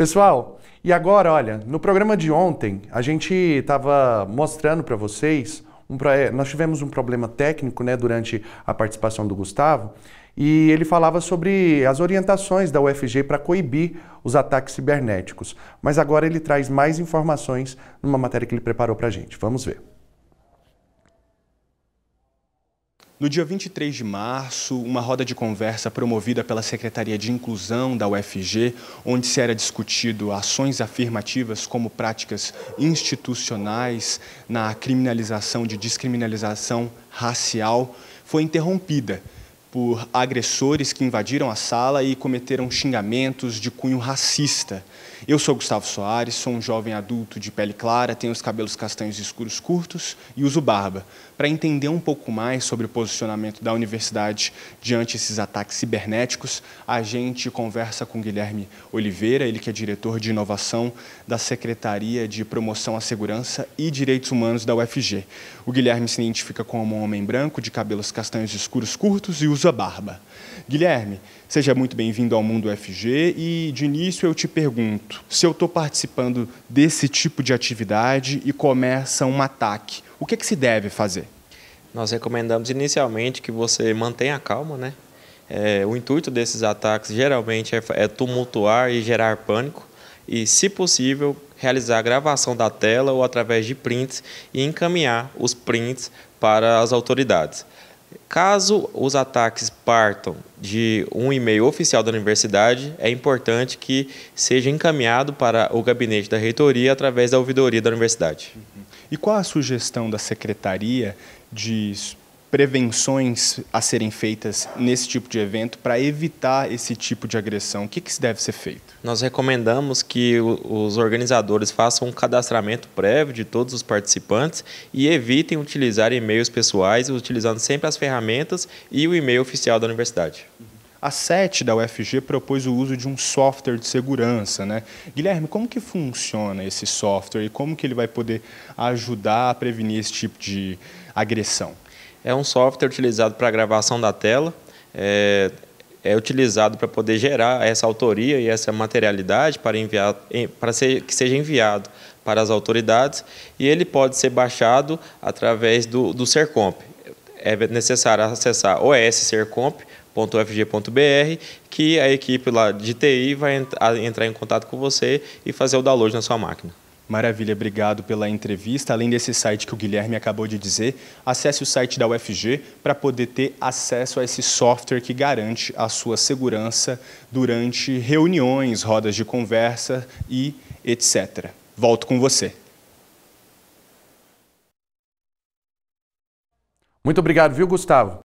Pessoal, e agora, olha, no programa de ontem, a gente estava mostrando para vocês, um, é, nós tivemos um problema técnico né, durante a participação do Gustavo, e ele falava sobre as orientações da UFG para coibir os ataques cibernéticos. Mas agora ele traz mais informações numa matéria que ele preparou para a gente. Vamos ver. No dia 23 de março, uma roda de conversa promovida pela Secretaria de Inclusão da UFG, onde se era discutido ações afirmativas como práticas institucionais na criminalização de descriminalização racial, foi interrompida por agressores que invadiram a sala e cometeram xingamentos de cunho racista. Eu sou Gustavo Soares, sou um jovem adulto de pele clara, tenho os cabelos castanhos escuros curtos e uso barba. Para entender um pouco mais sobre o posicionamento da universidade diante desses ataques cibernéticos, a gente conversa com Guilherme Oliveira, ele que é diretor de inovação da Secretaria de Promoção à Segurança e Direitos Humanos da UFG. O Guilherme se identifica como um homem branco de cabelos castanhos escuros curtos e usa usa barba. Guilherme, seja muito bem-vindo ao Mundo FG e de início eu te pergunto, se eu estou participando desse tipo de atividade e começa um ataque, o que, é que se deve fazer? Nós recomendamos inicialmente que você mantenha a calma, né? É, o intuito desses ataques geralmente é, é tumultuar e gerar pânico e, se possível, realizar a gravação da tela ou através de prints e encaminhar os prints para as autoridades. Caso os ataques partam de um e-mail oficial da universidade, é importante que seja encaminhado para o gabinete da reitoria através da ouvidoria da universidade. Uhum. E qual a sugestão da secretaria de prevenções a serem feitas nesse tipo de evento para evitar esse tipo de agressão? O que, que deve ser feito? Nós recomendamos que os organizadores façam um cadastramento prévio de todos os participantes e evitem utilizar e-mails pessoais, utilizando sempre as ferramentas e o e-mail oficial da universidade. A SET da UFG propôs o uso de um software de segurança. Né? Guilherme, como que funciona esse software e como que ele vai poder ajudar a prevenir esse tipo de agressão? É um software utilizado para gravação da tela, é, é utilizado para poder gerar essa autoria e essa materialidade para, enviar, para ser, que seja enviado para as autoridades e ele pode ser baixado através do, do Sercomp. É necessário acessar ossercomp.fg.br que a equipe lá de TI vai entrar em contato com você e fazer o download na sua máquina. Maravilha, obrigado pela entrevista. Além desse site que o Guilherme acabou de dizer, acesse o site da UFG para poder ter acesso a esse software que garante a sua segurança durante reuniões, rodas de conversa e etc. Volto com você. Muito obrigado, viu, Gustavo?